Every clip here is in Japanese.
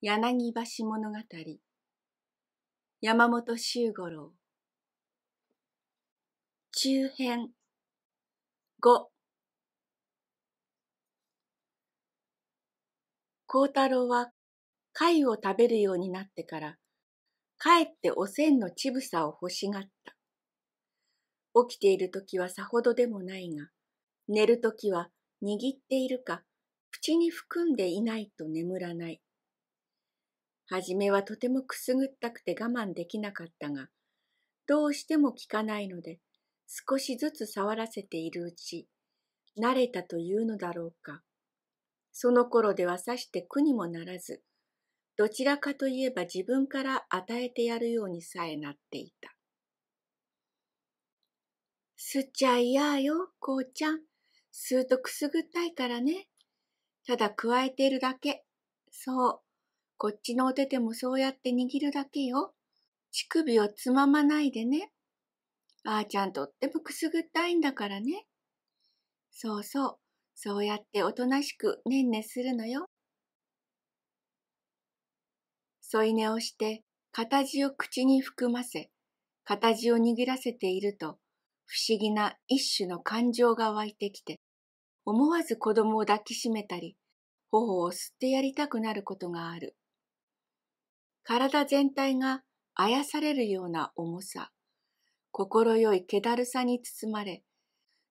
柳橋物語山本周五郎中編五光太郎は貝を食べるようになってからかえっておせんのちぶさを欲しがった起きている時はさほどでもないが寝る時は握っているか口に含んでいないと眠らないはじめはとてもくすぐったくて我慢できなかったが、どうしても効かないので、少しずつ触らせているうち、慣れたというのだろうか。その頃ではさして苦にもならず、どちらかといえば自分から与えてやるようにさえなっていた。吸っちゃ嫌よ、こうちゃん。吸うとくすぐったいからね。ただ加えているだけ。そう、こっちのお手でもそうやって握るだけよ。乳首をつままないでね。あーちゃんとってもくすぐったいんだからね。そうそう、そうやっておとなしくねんねするのよ。添い寝をして、形を口に含ませ、形を握らせていると、不思議な一種の感情が湧いてきて、思わず子供を抱きしめたり、頬を吸ってやりたくなることがある。体全体があやされるような重さ、心よい気だるさに包まれ、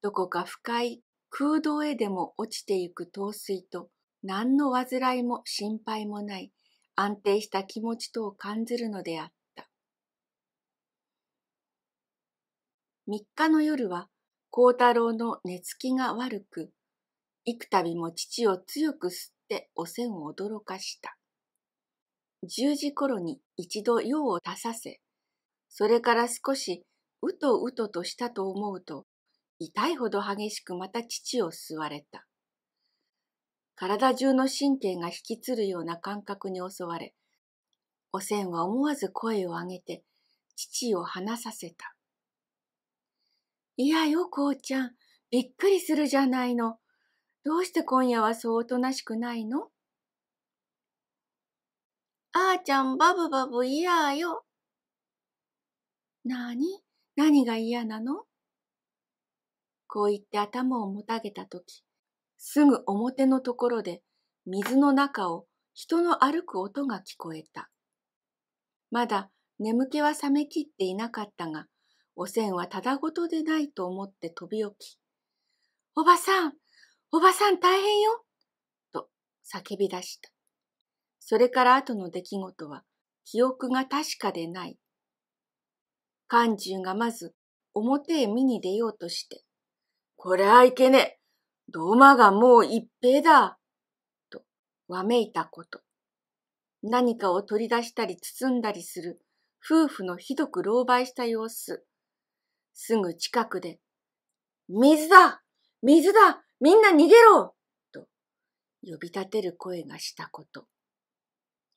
どこか深い空洞へでも落ちていく陶水と、何の煩いも心配もない安定した気持ちとを感じるのであった。三日の夜は、孝太郎の寝つきが悪く、幾度も父を強く吸っておせんを驚かした。十時頃に一度用を足させ、それから少しうとうととしたと思うと、痛いほど激しくまた父を吸われた。体中の神経が引きつるような感覚に襲われ、おせんは思わず声を上げて、父を話させた。いやよ、こうちゃん。びっくりするじゃないの。どうして今夜はそうおとなしくないのあーちゃんバブバブ嫌よ。なに何が嫌なのこう言って頭をもたげたとき、すぐ表のところで水の中を人の歩く音が聞こえた。まだ眠気は冷めきっていなかったが、おせんはただごとでないと思って飛び起き、おばさんおばさん大変よと叫び出した。それから後の出来事は記憶が確かでない。漢中がまず表へ見に出ようとして、これはいけねえ土マがもう一平だとわめいたこと。何かを取り出したり包んだりする夫婦のひどく狼狽した様子。すぐ近くで、水だ水だみんな逃げろと呼び立てる声がしたこと。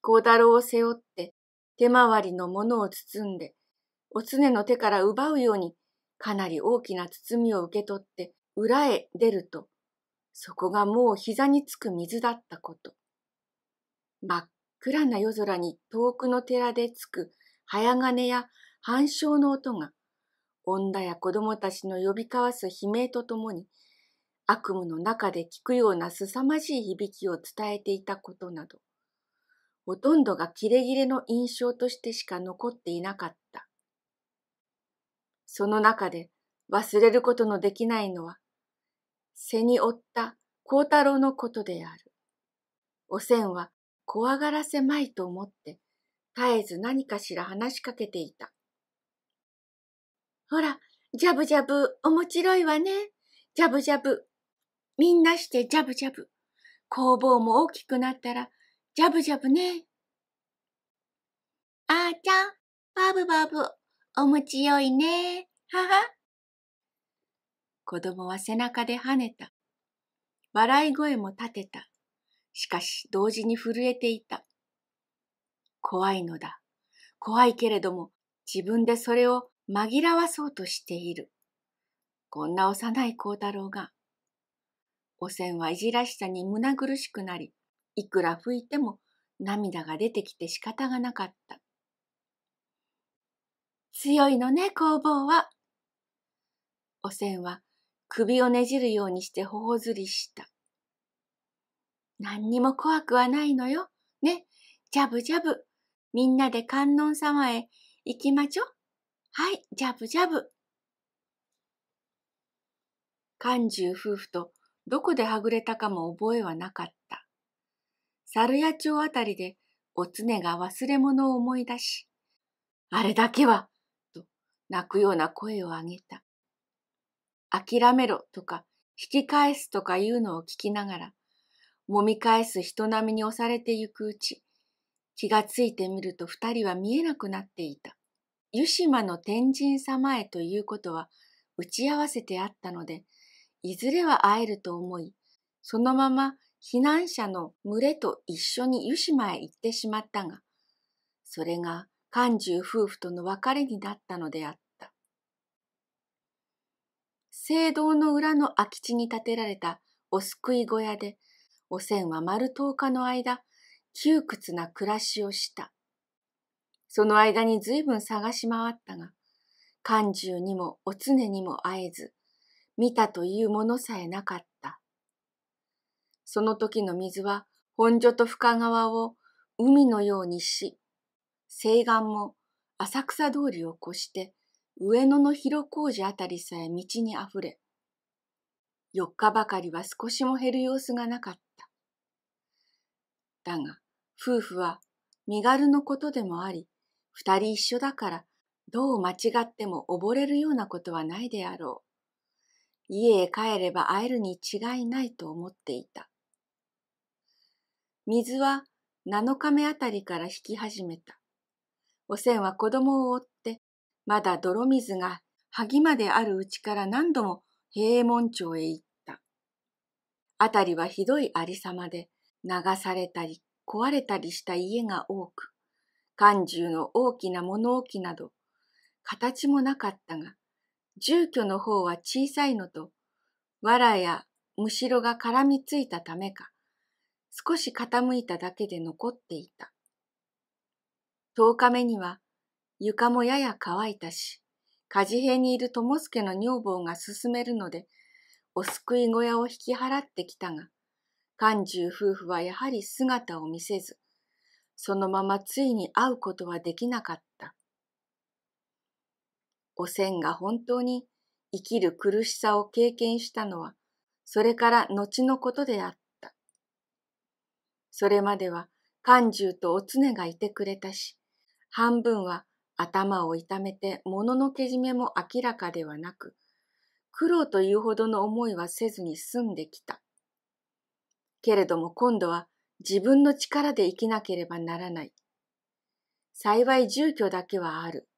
五太郎を背負って、手回りのものを包んで、お常の手から奪うように、かなり大きな包みを受け取って、裏へ出ると、そこがもう膝につく水だったこと。真っ暗な夜空に遠くの寺でつく早金や半鐘の音が、女や子供たちの呼び交わす悲鳴とともに、悪夢の中で聞くような凄まじい響きを伝えていたことなど。ほとんどがキレ切レの印象としてしか残っていなかった。その中で忘れることのできないのは、背に負った光太郎のことである。おせんは怖がらせまいと思って、絶えず何かしら話しかけていた。ほら、ジャブジャブ、面白いわね。ジャブジャブ。みんなしてジャブジャブ。工房も大きくなったら、ジャブジャブね。あーちゃん、バブバブ、お餅よいね。はは。子供は背中で跳ねた。笑い声も立てた。しかし同時に震えていた。怖いのだ。怖いけれども自分でそれを紛らわそうとしている。こんな幼い幸太郎が。おせんはいじらしさに胸苦しくなり、いくら拭いても涙が出てきて仕方がなかった。強いのね、工房は。おせんは首をねじるようにしてほほずりした。何にも怖くはないのよ。ね、ジャブジャブ。みんなで観音様へ行きまちょ。はい、ジャブジャブ。寛中夫婦とどこではぐれたかも覚えはなかった。猿屋町あたりでおつねが忘れ物を思い出し、あれだけは、と泣くような声を上げた。諦めろとか、引き返すとかいうのを聞きながら、もみ返す人並みに押されてゆくうち、気がついてみると二人は見えなくなっていた。湯島の天神様へということは打ち合わせてあったので、いずれは会えると思い、そのまま避難者の群れと一緒に湯島へ行ってしまったが、それが寛重夫婦との別れになったのであった。聖堂の裏の空き地に建てられたお救い小屋で、おせんは丸10日の間、窮屈な暮らしをした。その間に随分探し回ったが、寛重にもお常にも会えず、見たというものさえなかった。その時の水は本所と深川を海のようにし、西岸も浅草通りを越して上野の広小路あたりさえ道にあふれ、4日ばかりは少しも減る様子がなかった。だが、夫婦は身軽のことでもあり、二人一緒だからどう間違っても溺れるようなことはないであろう。家へ帰れば会えるに違いないと思っていた。水は7日目あたりから引き始めた。おせんは子供を追って、まだ泥水が萩まであるうちから何度も平門町へ行った。あたりはひどいありさまで、流されたり壊れたりした家が多く、漢中の大きな物置など、形もなかったが、住居の方は小さいのと、藁やむしろが絡みついたためか、少し傾いただけで残っていた。10日目には床もやや乾いたし、家事兵にいる友助の女房が進めるので、お救い小屋を引き払ってきたが、勘中夫婦はやはり姿を見せず、そのままついに会うことはできなかった。おせんが本当に生きる苦しさを経験したのは、それから後のことであった。それまでは勘十とお常がいてくれたし、半分は頭を痛めて物のけじめも明らかではなく、苦労というほどの思いはせずに済んできた。けれども今度は自分の力で生きなければならない。幸い住居だけはある。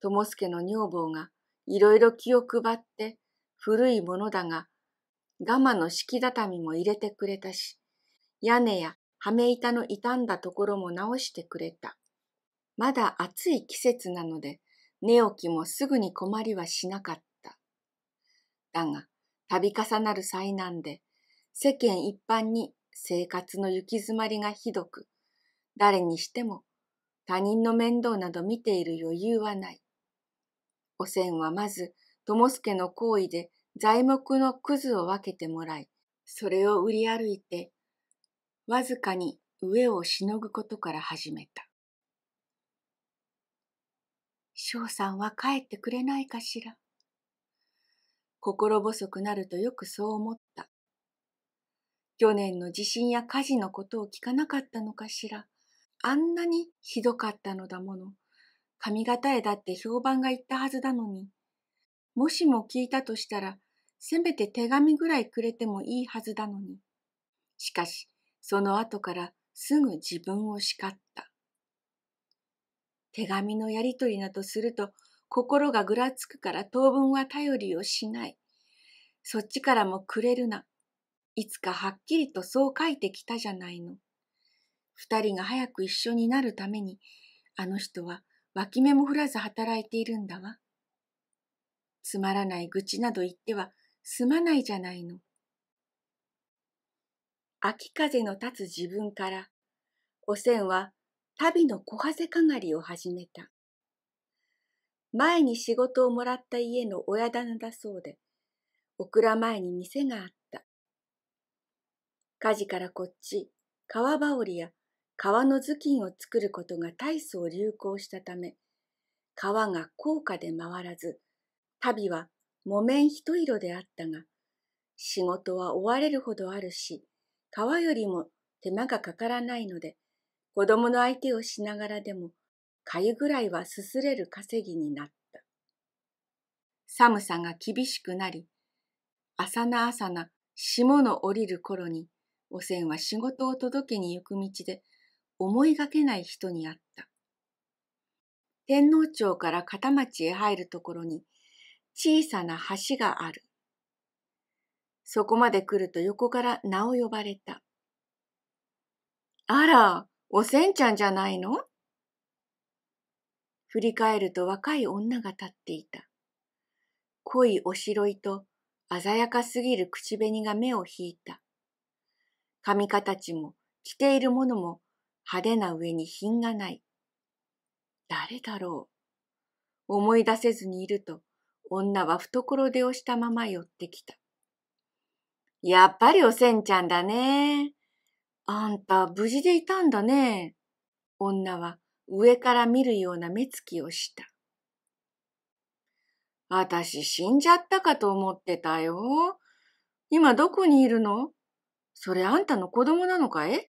ともすけの女房がいろいろ気を配って古いものだが、ガマの敷畳も入れてくれたし、屋根や羽目板の傷んだところも直してくれた。まだ暑い季節なので、寝起きもすぐに困りはしなかった。だが、度重なる災難で、世間一般に生活の行き詰まりがひどく、誰にしても他人の面倒など見ている余裕はない。おせんはまず、すけの行為で材木のくずを分けてもらい、それを売り歩いてわずかに上をしのぐことから始めた。翔さんは帰ってくれないかしら。心細くなるとよくそう思った。去年の地震や火事のことを聞かなかったのかしら。あんなにひどかったのだもの。髪型へだって評判が言ったはずだのに。もしも聞いたとしたら、せめて手紙ぐらいくれてもいいはずだのに。しかし、その後からすぐ自分を叱った。手紙のやりとりなどすると心がぐらつくから当分は頼りをしない。そっちからもくれるな。いつかはっきりとそう書いてきたじゃないの。二人が早く一緒になるために、あの人は脇目も振らず働いているんだわ。つまらない愚痴など言ってはすまないじゃないの。秋風の立つ自分から、おせんは旅の小せかがりを始めた。前に仕事をもらった家の親棚だそうで、お蔵前に店があった。火事からこっち、川羽織や川の頭巾を作ることが大層流行したため、川が高価で回らず、旅は木綿一色であったが、仕事は追われるほどあるし、川よりも手間がかからないので、子供の相手をしながらでも、かゆぐらいはすすれる稼ぎになった。寒さが厳しくなり、朝な朝な霜の降りる頃に、おせんは仕事を届けに行く道で、思いがけない人に会った。天皇町から片町へ入るところに、小さな橋がある。そこまで来ると横から名を呼ばれた。あら、おせんちゃんじゃないの振り返ると若い女が立っていた。濃いおしろいと鮮やかすぎる口紅が目を引いた。髪形も着ているものも派手な上に品がない。誰だろう思い出せずにいると女は懐出をしたまま寄ってきた。やっぱりおせんちゃんだね。あんた、無事でいたんだね。女は上から見るような目つきをした。あたし死んじゃったかと思ってたよ。今どこにいるのそれあんたの子供なのかい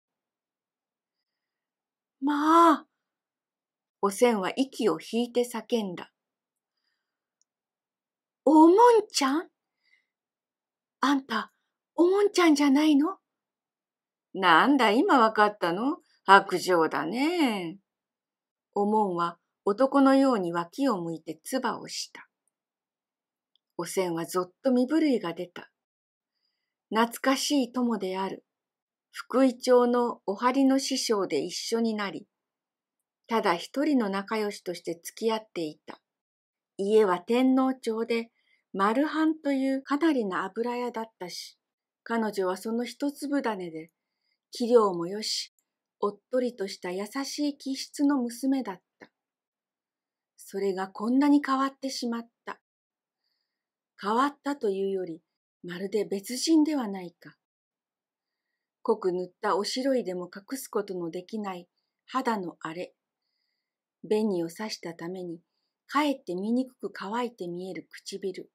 まあ。おせんは息を引いて叫んだ。おもんちゃんあんた、おもんちゃんじゃないのなんだ、今わかったの白状だね。おもんは男のように脇を向いて唾をした。おせんはぞっと身震いが出た。懐かしい友である。福井町のお張りの師匠で一緒になり、ただ一人の仲良しとして付き合っていた。家は天皇町で、丸ンというかなりの油屋だったし、彼女はその一粒種で、器量もよし、おっとりとした優しい気質の娘だった。それがこんなに変わってしまった。変わったというより、まるで別人ではないか。濃く塗ったお白いでも隠すことのできない肌の荒れ。紅を刺したために、かえって醜く乾いて見える唇。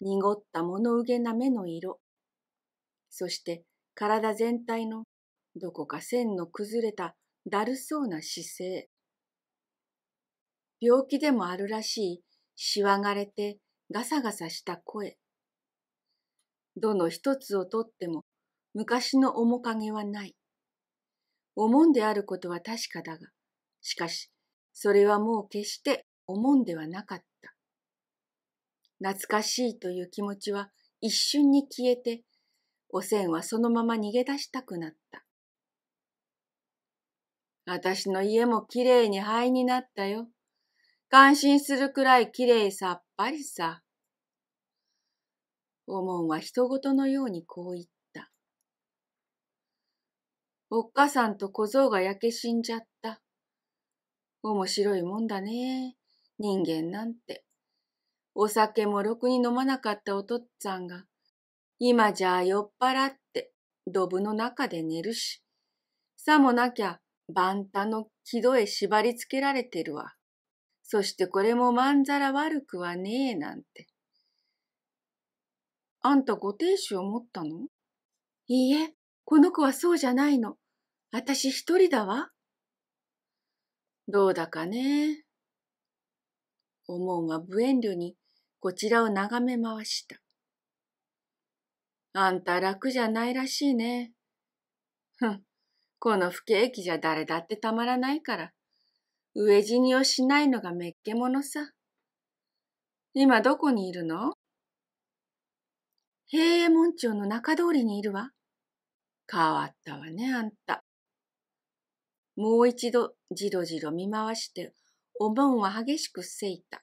濁った物憂げな目の色。そして体全体のどこか線の崩れただるそうな姿勢。病気でもあるらしいしわがれてガサガサした声。どの一つをとっても昔の面影はない。おもんであることは確かだが、しかし、それはもう決しておもんではなかった。懐かしいという気持ちは一瞬に消えておせんはそのまま逃げ出したくなった。私の家もきれいに灰になったよ。感心するくらいきれいさっぱりさ。おもんは人ごとのようにこう言った。おっかさんと小僧が焼け死んじゃった。面白いもんだね。人間なんて。お酒もろくに飲まなかったおとっつぁんが、今じゃ酔っ払ってドブの中で寝るし、さもなきゃ万タの木戸へ縛り付けられてるわ。そしてこれもまんざら悪くはねえなんて。あんたご亭主を持ったのいいえ、この子はそうじゃないの。あたし一人だわ。どうだかね。思うが無遠慮にこちらを眺め回した。あんた楽じゃないらしいね。ふん、この不景気じゃ誰だってたまらないから、飢え死にをしないのがめっけものさ。今どこにいるの平衛門町の中通りにいるわ。変わったわね、あんた。もう一度じろじろ見回して、お盆は激しくせいた。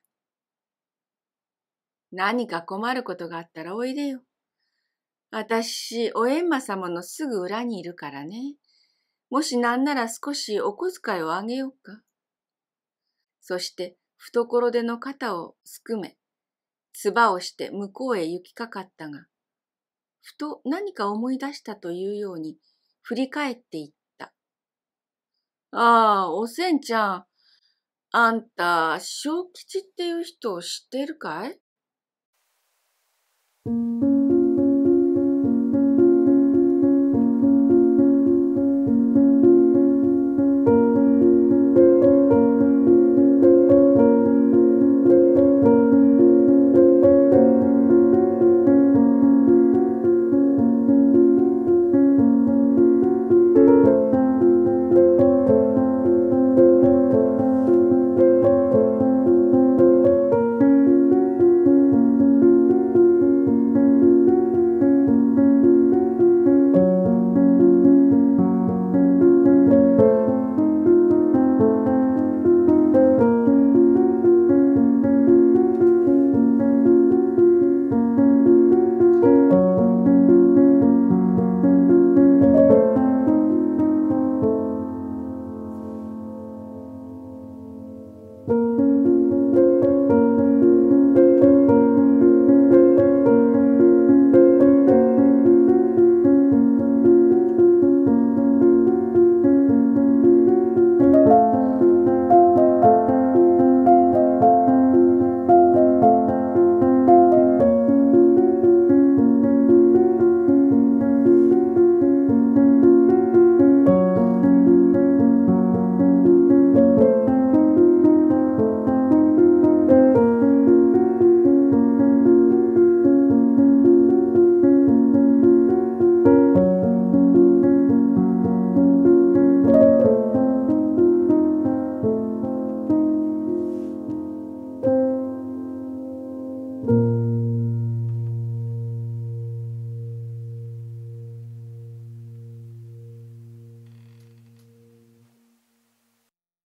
何か困ることがあったらおいでよ。私、お閻魔様のすぐ裏にいるからね。もしなんなら少しお小遣いをあげようか。そして、懐での肩をすくめ、唾をして向こうへ行きかかったが、ふと何か思い出したというように振り返っていった。ああ、おせんちゃん、あんた、小吉っていう人を知ってるかい